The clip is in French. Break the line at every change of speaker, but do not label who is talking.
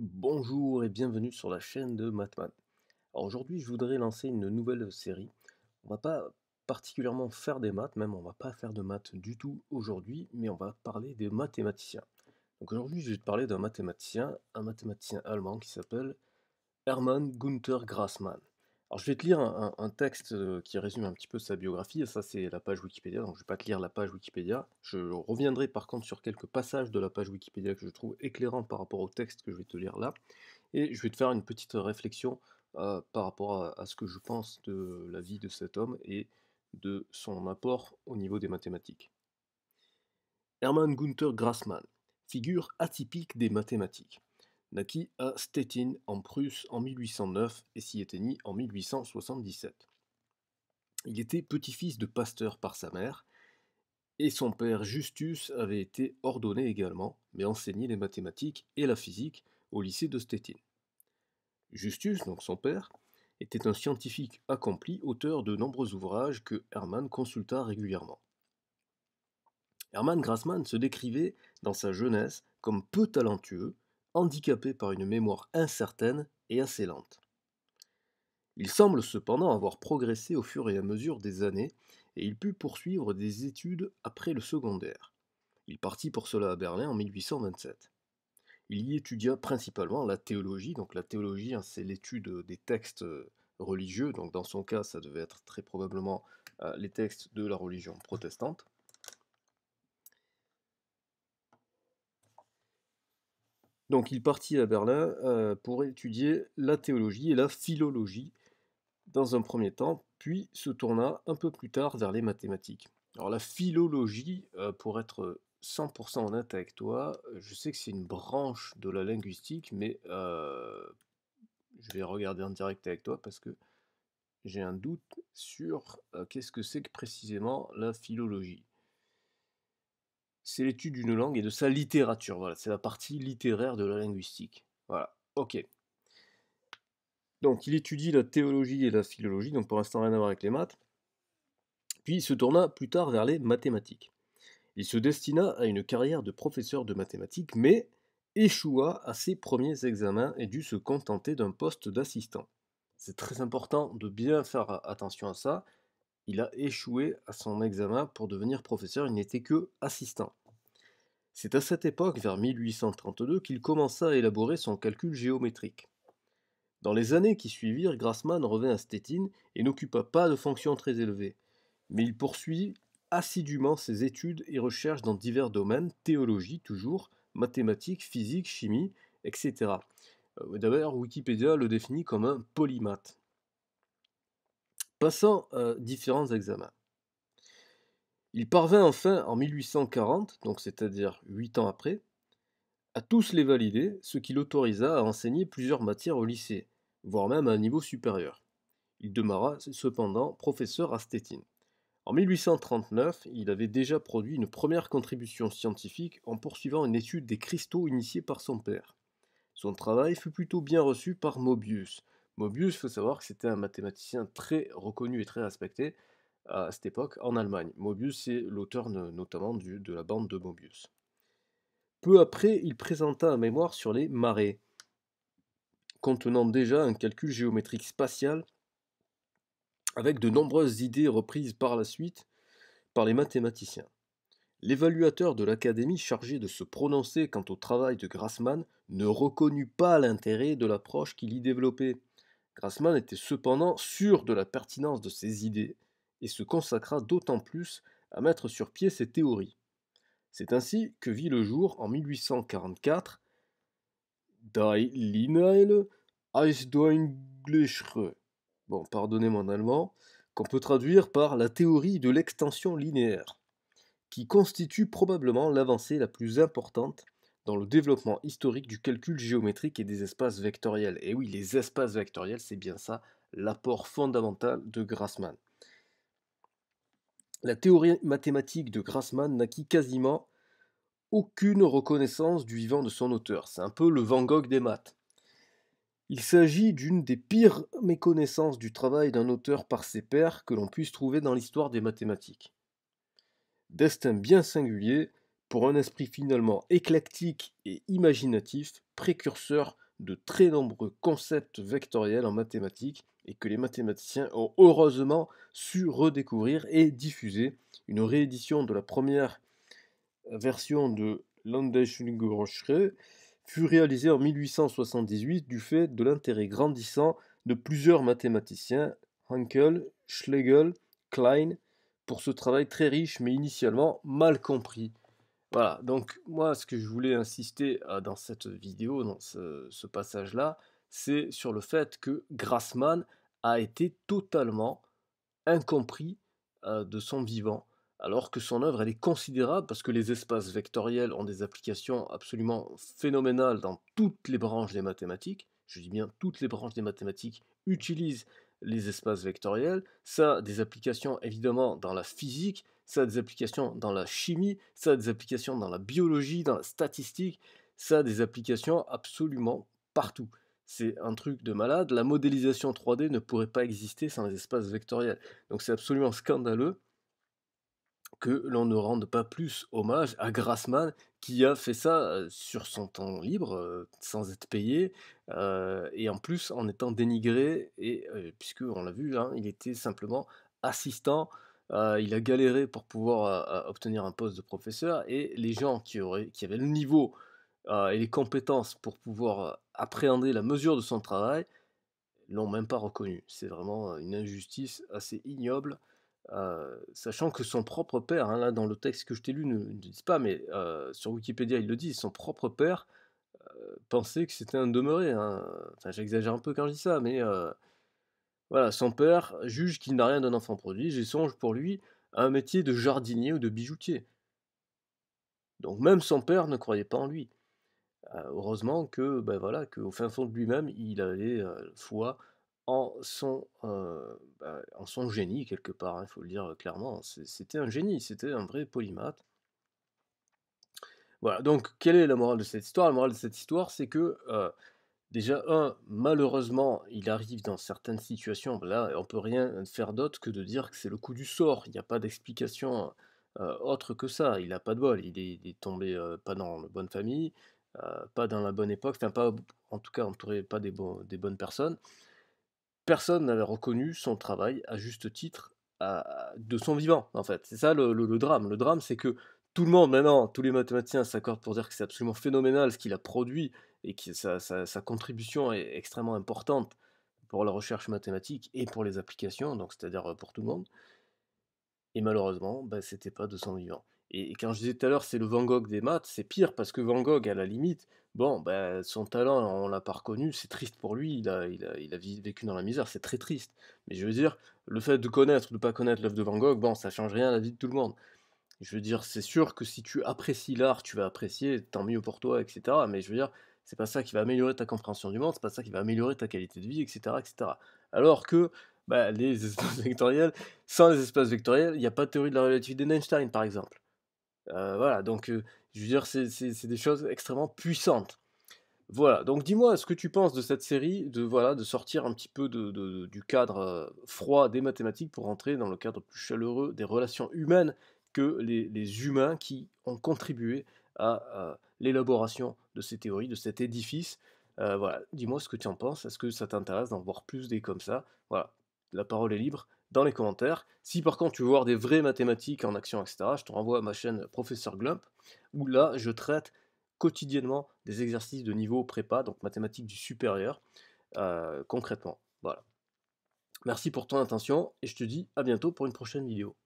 Bonjour et bienvenue sur la chaîne de Alors Aujourd'hui, je voudrais lancer une nouvelle série. On va pas particulièrement faire des maths, même on va pas faire de maths du tout aujourd'hui, mais on va parler des mathématiciens. Donc aujourd'hui, je vais te parler d'un mathématicien, un mathématicien allemand qui s'appelle Hermann Gunther Grassmann. Alors je vais te lire un, texte qui résume un petit peu sa biographie, ça c'est la page Wikipédia, donc je ne vais pas te lire la page Wikipédia. Je reviendrai par contre sur quelques passages de la page Wikipédia que je trouve éclairants par rapport au texte que je vais te lire là, et je vais te faire une petite réflexion par rapport à, à, ce que je pense de la vie de cet homme et de son apport au niveau des mathématiques. Hermann Gunther Grassmann, figure atypique des mathématiques naquit à Stettin en Prusse en 1809 et s'y éteignit en 1877. Il était petit-fils de pasteur par sa mère, et son père Justus avait été ordonné également, mais enseignait les mathématiques et la physique au lycée de Stettin. Justus, donc son père, était un scientifique accompli, auteur de nombreux ouvrages que Hermann consulta régulièrement. Hermann Grassmann se décrivait dans sa jeunesse comme peu talentueux, handicapé par une mémoire incertaine et assez lente. Il semble cependant avoir progressé au fur et à mesure des années, et il put poursuivre des études après le secondaire. Il partit pour cela à Berlin en 1827. Il y étudia principalement la théologie, donc la théologie hein, c'est l'étude des textes euh, religieux, donc dans son cas ça devait être très probablement euh, les textes de la religion protestante. Donc il partit à Berlin euh, pour étudier la théologie et la philologie dans un premier temps, puis se tourna un peu plus tard vers les mathématiques. Alors la philologie, euh, pour être 100% honnête avec toi, euh, je sais que c'est une branche de la linguistique, mais je vais regarder en direct avec toi parce que j'ai un doute sur qu'est-ce que c'est que précisément la philologie c'est l'étude d'une langue et de sa littérature. Voilà, c'est la partie littéraire de la linguistique. Voilà, ok. Donc, il étudie la théologie et la philologie, donc pour l'instant rien à voir avec les maths. Puis il se tourna plus tard vers les mathématiques. Il se destina à une carrière de professeur de mathématiques, mais échoua à ses premiers examens et dut se contenter d'un poste d'assistant. C'est très important de bien faire attention à ça, il a échoué à son examen pour devenir professeur, il n'était que assistant. C'est à cette époque, vers 1832, qu'il commença à élaborer son calcul géométrique. Dans les années qui suivirent, Grassmann revint à Stettin et n'occupa pas de fonctions très élevée, mais il poursuit assidûment ses études et recherches dans divers domaines, théologie toujours, mathématiques, physique, chimie, etc. Euh, D'ailleurs, Wikipédia le définit comme un polymathe passant à euh, différents examens. Il parvint enfin en 1840, donc c'est-à-dire huit ans après, à tous les valider, ce qui l'autorisa à enseigner plusieurs matières au lycée, voire même à un niveau supérieur. Il demeura cependant professeur à Stettin. En 1839, il avait déjà produit une première contribution scientifique en poursuivant une étude des cristaux initiée par son père. Son travail fut plutôt bien reçu par Mobius, Mobius, il faut savoir que c'était un mathématicien très reconnu et très respecté à cette époque en Allemagne. Mobius est l'auteur notamment du, de la bande de Mobius. Peu après, il présenta un mémoire sur les marées, contenant déjà un calcul géométrique spatial avec de nombreuses idées reprises par la suite par les mathématiciens. L'évaluateur de l'académie chargé de se prononcer quant au travail de Grassmann ne reconnut pas l'intérêt de l'approche qu'il y développait. Grassmann était cependant sûr de la pertinence de ses idées et se consacra d'autant plus à mettre sur pied ses théories. C'est ainsi que vit le jour en 1844 Die bon, pardonnez en allemand, qu'on peut traduire par la théorie de l'extension linéaire, qui constitue probablement l'avancée la plus importante dans le développement historique du calcul géométrique et des espaces vectoriels. Et oui, les espaces vectoriels, c'est bien ça, l'apport fondamental de Grassmann. La théorie mathématique de Grassmann n'acquit quasiment aucune reconnaissance du vivant de son auteur. C'est un peu le Van Gogh des maths. Il s'agit d'une des pires méconnaissances du travail d'un auteur par ses pairs que l'on puisse trouver dans l'histoire des mathématiques. Destin bien singulier, pour un esprit finalement éclectique et imaginatif, précurseur de très nombreux concepts vectoriels en mathématiques et que les mathématiciens ont heureusement su redécouvrir et diffuser. Une réédition de la première version de Landesschulgorschre fut réalisée en 1878 du fait de l'intérêt grandissant de plusieurs mathématiciens, Hankel, Schlegel, Klein, pour ce travail très riche mais initialement mal compris voilà, donc moi ce que je voulais insister dans cette vidéo, dans ce, passage-là, c'est sur le fait que Grassman a été totalement incompris de son vivant, alors que son œuvre elle est considérable parce que les espaces vectoriels ont des applications absolument phénoménales dans toutes les branches des mathématiques. Je dis bien toutes les branches des mathématiques utilisent les espaces vectoriels, ça a des applications évidemment dans la physique, ça a des applications dans la chimie, ça a des applications dans la biologie, dans la statistique, ça a des applications absolument partout. C'est un truc de malade, la modélisation 3D ne pourrait pas exister sans les espaces vectoriels. Donc c'est absolument scandaleux que l'on ne rende pas plus hommage à Grassman qui a fait ça sur son temps libre sans être payé et en plus en étant dénigré et on l'a vu hein, il était simplement assistant il a galéré pour pouvoir obtenir un poste de professeur et les gens qui, qui avaient le niveau et les compétences pour pouvoir appréhender la mesure de son travail l'ont même pas reconnu c'est vraiment une injustice assez ignoble sachant que son propre père, hein, là dans le texte que je t'ai lu, ne, le dit pas, mais sur Wikipédia il le dit, son propre père pensait que c'était un demeuré. Hein. Enfin, j'exagère un peu quand je dis ça, mais voilà, son père juge qu'il n'a rien d'un enfant prodige et songe pour lui à un métier de jardinier ou de bijoutier. Donc même son père ne croyait pas en lui. heureusement que, ben voilà, qu'au fin fond de lui-même, il avait foi en son, euh, bah, en son génie, quelque part, il hein, faut le dire euh, clairement. C'était un génie, c'était un vrai polymathe. Voilà, donc quelle est la morale de cette histoire La morale de cette histoire, c'est que, euh, déjà, un, malheureusement, il arrive dans certaines situations, là, on peut rien faire d'autre que de dire que c'est le coup du sort, il n'y a pas d'explication autre que ça, il n'a pas de bol, il est, tombé pas dans la bonne famille, pas dans la bonne époque, enfin, pas, en tout cas, entouré pas des, des bonnes personnes personne n'avait reconnu son travail à juste titre à, de son vivant, en fait. C'est ça le, drame. Le drame, c'est que tout le monde maintenant, tous les mathématiciens s'accordent pour dire que c'est absolument phénoménal ce qu'il a produit et que sa, contribution est extrêmement importante pour la recherche mathématique et pour les applications, donc c'est-à-dire euh, pour tout le monde. Et malheureusement, ben, c'était pas de son vivant. Et, et quand je disais tout à l'heure, c'est le Van Gogh des maths, c'est pire parce que Van Gogh, à la limite, Bon, ben, son talent, on l'a pas reconnu, c'est triste pour lui, il a, il a, vécu dans la misère, c'est très triste. Mais je veux dire, le fait de connaître ou de pas connaître l'œuvre de Van Gogh, bon, ça change rien à la vie de tout le monde. Je veux dire, c'est sûr que si tu apprécies l'art, tu vas apprécier, tant mieux pour toi, etc. Mais je veux dire, c'est pas ça qui va améliorer ta compréhension du monde, c'est pas ça qui va améliorer ta qualité de vie, etc. etc. Alors que bah, les espaces vectoriels, sans les espaces vectoriels, il n'y a pas de théorie de la relativité d'Einstein, par exemple. Euh, voilà, donc euh, je veux dire, c'est des choses extrêmement puissantes. Voilà, donc dis-moi ce que tu penses de cette série, de, voilà, de sortir un petit peu de, du cadre euh, froid des mathématiques pour entrer dans le cadre plus chaleureux des relations humaines que les, humains qui ont contribué à l'élaboration de ces théories, de cet édifice. Euh, voilà, dis-moi ce que tu en penses, est-ce que ça t'intéresse d'en voir plus des comme ça Voilà, la parole est libre, dans les commentaires. Si par contre tu veux voir des vraies mathématiques en action, etc., je te renvoie à ma chaîne Professeur Glump, où là je traite quotidiennement des exercices de niveau prépa, donc mathématiques du supérieur, euh, concrètement. Voilà. Merci pour ton attention et je te dis à bientôt pour une prochaine vidéo.